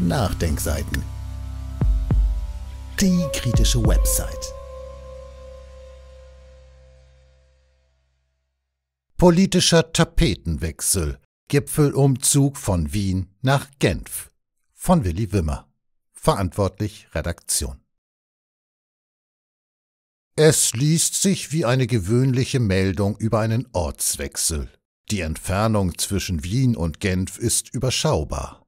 Nachdenkseiten. Die kritische Website. Politischer Tapetenwechsel. Gipfelumzug von Wien nach Genf. Von Willi Wimmer. Verantwortlich Redaktion. Es liest sich wie eine gewöhnliche Meldung über einen Ortswechsel. Die Entfernung zwischen Wien und Genf ist überschaubar.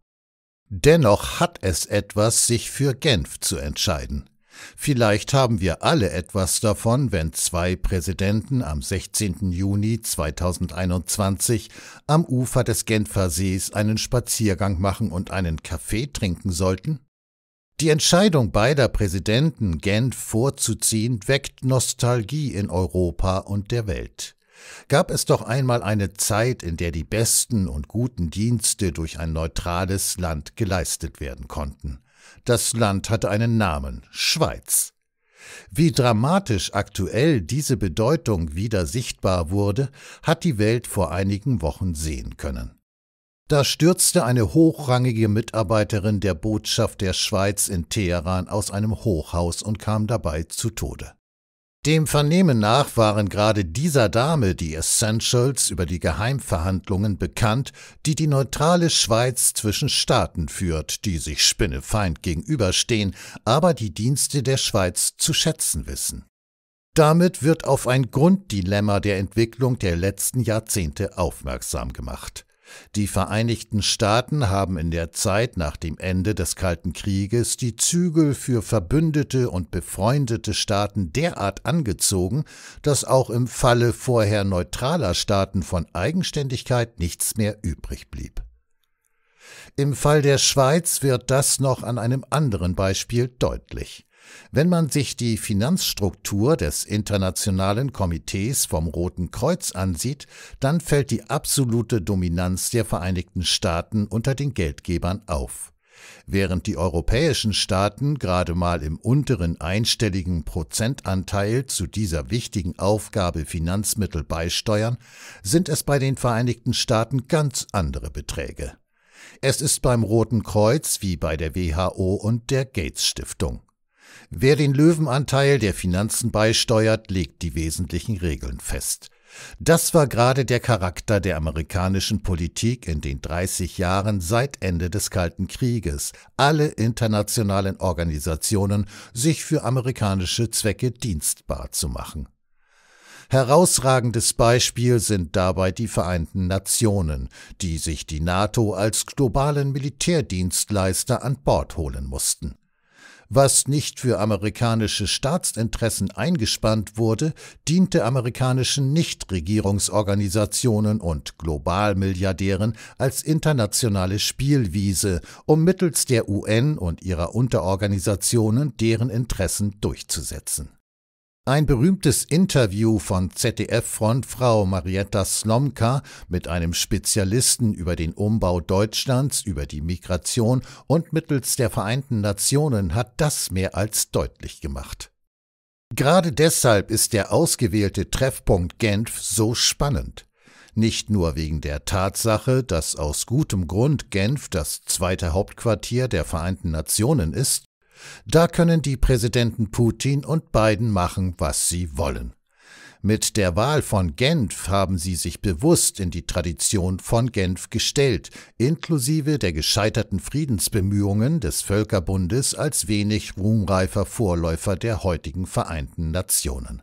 Dennoch hat es etwas, sich für Genf zu entscheiden. Vielleicht haben wir alle etwas davon, wenn zwei Präsidenten am 16. Juni 2021 am Ufer des Genfer Sees einen Spaziergang machen und einen Kaffee trinken sollten? Die Entscheidung beider Präsidenten, Genf vorzuziehen, weckt Nostalgie in Europa und der Welt. Gab es doch einmal eine Zeit, in der die besten und guten Dienste durch ein neutrales Land geleistet werden konnten. Das Land hatte einen Namen Schweiz. Wie dramatisch aktuell diese Bedeutung wieder sichtbar wurde, hat die Welt vor einigen Wochen sehen können. Da stürzte eine hochrangige Mitarbeiterin der Botschaft der Schweiz in Teheran aus einem Hochhaus und kam dabei zu Tode. Dem Vernehmen nach waren gerade dieser Dame die Essentials über die Geheimverhandlungen bekannt, die die neutrale Schweiz zwischen Staaten führt, die sich spinnefeind gegenüberstehen, aber die Dienste der Schweiz zu schätzen wissen. Damit wird auf ein Grunddilemma der Entwicklung der letzten Jahrzehnte aufmerksam gemacht. Die Vereinigten Staaten haben in der Zeit nach dem Ende des Kalten Krieges die Zügel für verbündete und befreundete Staaten derart angezogen, dass auch im Falle vorher neutraler Staaten von Eigenständigkeit nichts mehr übrig blieb. Im Fall der Schweiz wird das noch an einem anderen Beispiel deutlich. Wenn man sich die Finanzstruktur des Internationalen Komitees vom Roten Kreuz ansieht, dann fällt die absolute Dominanz der Vereinigten Staaten unter den Geldgebern auf. Während die europäischen Staaten gerade mal im unteren einstelligen Prozentanteil zu dieser wichtigen Aufgabe Finanzmittel beisteuern, sind es bei den Vereinigten Staaten ganz andere Beträge. Es ist beim Roten Kreuz wie bei der WHO und der Gates Stiftung. Wer den Löwenanteil der Finanzen beisteuert, legt die wesentlichen Regeln fest. Das war gerade der Charakter der amerikanischen Politik in den 30 Jahren seit Ende des Kalten Krieges. Alle internationalen Organisationen sich für amerikanische Zwecke dienstbar zu machen. Herausragendes Beispiel sind dabei die Vereinten Nationen, die sich die NATO als globalen Militärdienstleister an Bord holen mussten. Was nicht für amerikanische Staatsinteressen eingespannt wurde, diente amerikanischen Nichtregierungsorganisationen und Globalmilliardären als internationale Spielwiese, um mittels der UN und ihrer Unterorganisationen deren Interessen durchzusetzen. Ein berühmtes Interview von ZDF-Frontfrau Marietta Slomka mit einem Spezialisten über den Umbau Deutschlands, über die Migration und mittels der Vereinten Nationen hat das mehr als deutlich gemacht. Gerade deshalb ist der ausgewählte Treffpunkt Genf so spannend. Nicht nur wegen der Tatsache, dass aus gutem Grund Genf das zweite Hauptquartier der Vereinten Nationen ist, da können die Präsidenten Putin und Biden machen, was sie wollen. Mit der Wahl von Genf haben sie sich bewusst in die Tradition von Genf gestellt, inklusive der gescheiterten Friedensbemühungen des Völkerbundes als wenig ruhmreifer Vorläufer der heutigen Vereinten Nationen.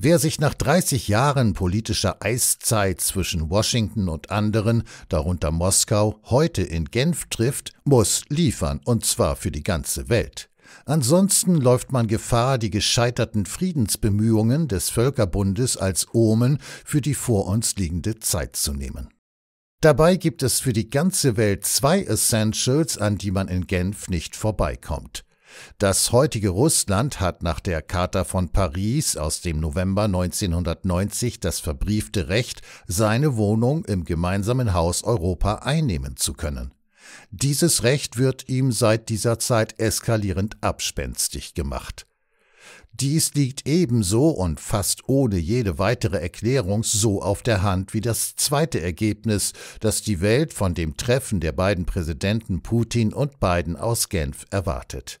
Wer sich nach 30 Jahren politischer Eiszeit zwischen Washington und anderen, darunter Moskau, heute in Genf trifft, muss liefern, und zwar für die ganze Welt. Ansonsten läuft man Gefahr, die gescheiterten Friedensbemühungen des Völkerbundes als Omen für die vor uns liegende Zeit zu nehmen. Dabei gibt es für die ganze Welt zwei Essentials, an die man in Genf nicht vorbeikommt. Das heutige Russland hat nach der Charta von Paris aus dem November 1990 das verbriefte Recht, seine Wohnung im gemeinsamen Haus Europa einnehmen zu können. Dieses Recht wird ihm seit dieser Zeit eskalierend abspenstig gemacht. Dies liegt ebenso und fast ohne jede weitere Erklärung so auf der Hand wie das zweite Ergebnis, das die Welt von dem Treffen der beiden Präsidenten Putin und Biden aus Genf erwartet.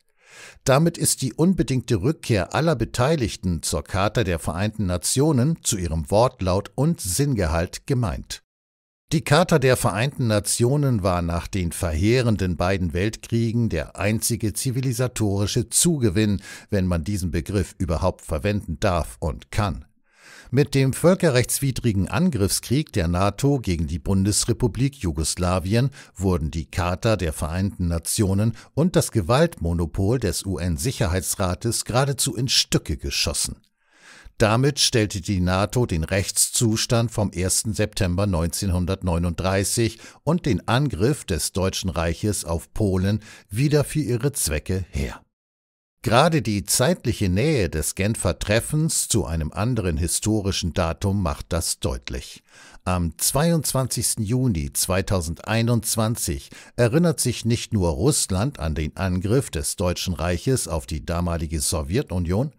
Damit ist die unbedingte Rückkehr aller Beteiligten zur Charta der Vereinten Nationen zu ihrem Wortlaut und Sinngehalt gemeint. Die Charta der Vereinten Nationen war nach den verheerenden beiden Weltkriegen der einzige zivilisatorische Zugewinn, wenn man diesen Begriff überhaupt verwenden darf und kann. Mit dem völkerrechtswidrigen Angriffskrieg der NATO gegen die Bundesrepublik Jugoslawien wurden die Charta der Vereinten Nationen und das Gewaltmonopol des UN-Sicherheitsrates geradezu in Stücke geschossen. Damit stellte die NATO den Rechtszustand vom 1. September 1939 und den Angriff des Deutschen Reiches auf Polen wieder für ihre Zwecke her. Gerade die zeitliche Nähe des Genfer Treffens zu einem anderen historischen Datum macht das deutlich. Am 22. Juni 2021 erinnert sich nicht nur Russland an den Angriff des Deutschen Reiches auf die damalige Sowjetunion,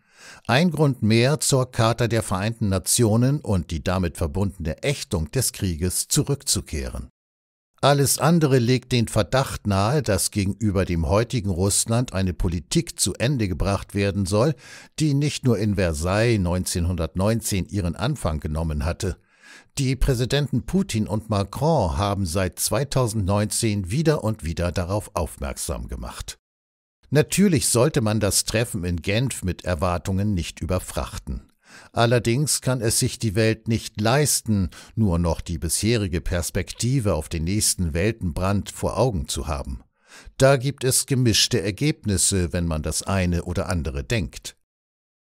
ein Grund mehr zur Charta der Vereinten Nationen und die damit verbundene Ächtung des Krieges zurückzukehren. Alles andere legt den Verdacht nahe, dass gegenüber dem heutigen Russland eine Politik zu Ende gebracht werden soll, die nicht nur in Versailles 1919 ihren Anfang genommen hatte. Die Präsidenten Putin und Macron haben seit 2019 wieder und wieder darauf aufmerksam gemacht. Natürlich sollte man das Treffen in Genf mit Erwartungen nicht überfrachten. Allerdings kann es sich die Welt nicht leisten, nur noch die bisherige Perspektive auf den nächsten Weltenbrand vor Augen zu haben. Da gibt es gemischte Ergebnisse, wenn man das eine oder andere denkt.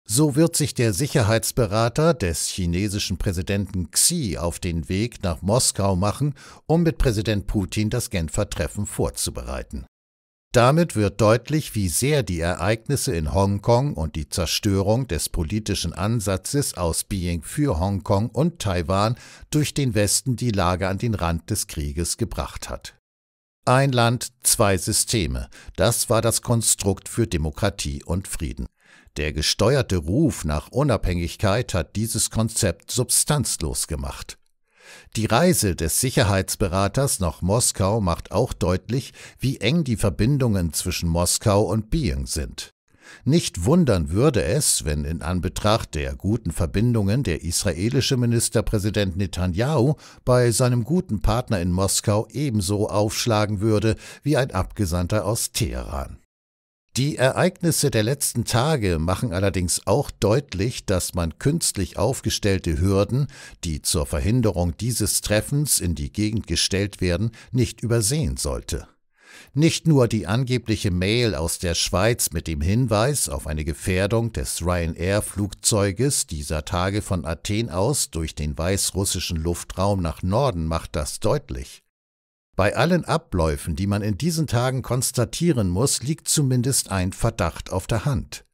So wird sich der Sicherheitsberater des chinesischen Präsidenten Xi auf den Weg nach Moskau machen, um mit Präsident Putin das Genfer Treffen vorzubereiten. Damit wird deutlich, wie sehr die Ereignisse in Hongkong und die Zerstörung des politischen Ansatzes aus Beijing für Hongkong und Taiwan durch den Westen die Lage an den Rand des Krieges gebracht hat. Ein Land, zwei Systeme, das war das Konstrukt für Demokratie und Frieden. Der gesteuerte Ruf nach Unabhängigkeit hat dieses Konzept substanzlos gemacht. Die Reise des Sicherheitsberaters nach Moskau macht auch deutlich, wie eng die Verbindungen zwischen Moskau und Being sind. Nicht wundern würde es, wenn in Anbetracht der guten Verbindungen der israelische Ministerpräsident Netanyahu bei seinem guten Partner in Moskau ebenso aufschlagen würde wie ein Abgesandter aus Teheran. Die Ereignisse der letzten Tage machen allerdings auch deutlich, dass man künstlich aufgestellte Hürden, die zur Verhinderung dieses Treffens in die Gegend gestellt werden, nicht übersehen sollte. Nicht nur die angebliche Mail aus der Schweiz mit dem Hinweis auf eine Gefährdung des Ryanair-Flugzeuges dieser Tage von Athen aus durch den weißrussischen Luftraum nach Norden macht das deutlich. Bei allen Abläufen, die man in diesen Tagen konstatieren muss, liegt zumindest ein Verdacht auf der Hand.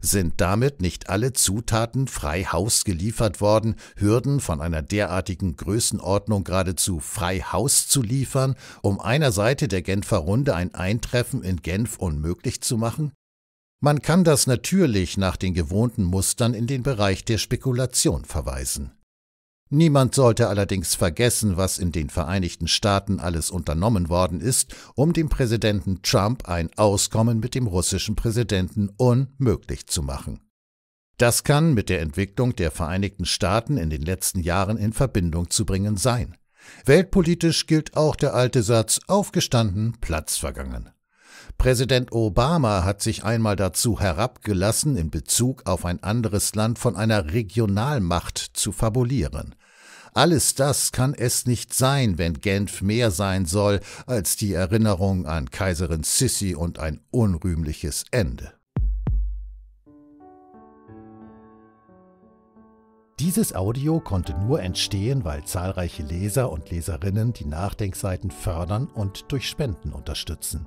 Sind damit nicht alle Zutaten frei Haus geliefert worden, Hürden von einer derartigen Größenordnung geradezu frei Haus zu liefern, um einer Seite der Genfer Runde ein Eintreffen in Genf unmöglich zu machen? Man kann das natürlich nach den gewohnten Mustern in den Bereich der Spekulation verweisen. Niemand sollte allerdings vergessen, was in den Vereinigten Staaten alles unternommen worden ist, um dem Präsidenten Trump ein Auskommen mit dem russischen Präsidenten unmöglich zu machen. Das kann mit der Entwicklung der Vereinigten Staaten in den letzten Jahren in Verbindung zu bringen sein. Weltpolitisch gilt auch der alte Satz aufgestanden, Platz vergangen. Präsident Obama hat sich einmal dazu herabgelassen, in Bezug auf ein anderes Land von einer Regionalmacht zu fabulieren. Alles das kann es nicht sein, wenn Genf mehr sein soll als die Erinnerung an Kaiserin Sissi und ein unrühmliches Ende. Dieses Audio konnte nur entstehen, weil zahlreiche Leser und Leserinnen die Nachdenkseiten fördern und durch Spenden unterstützen.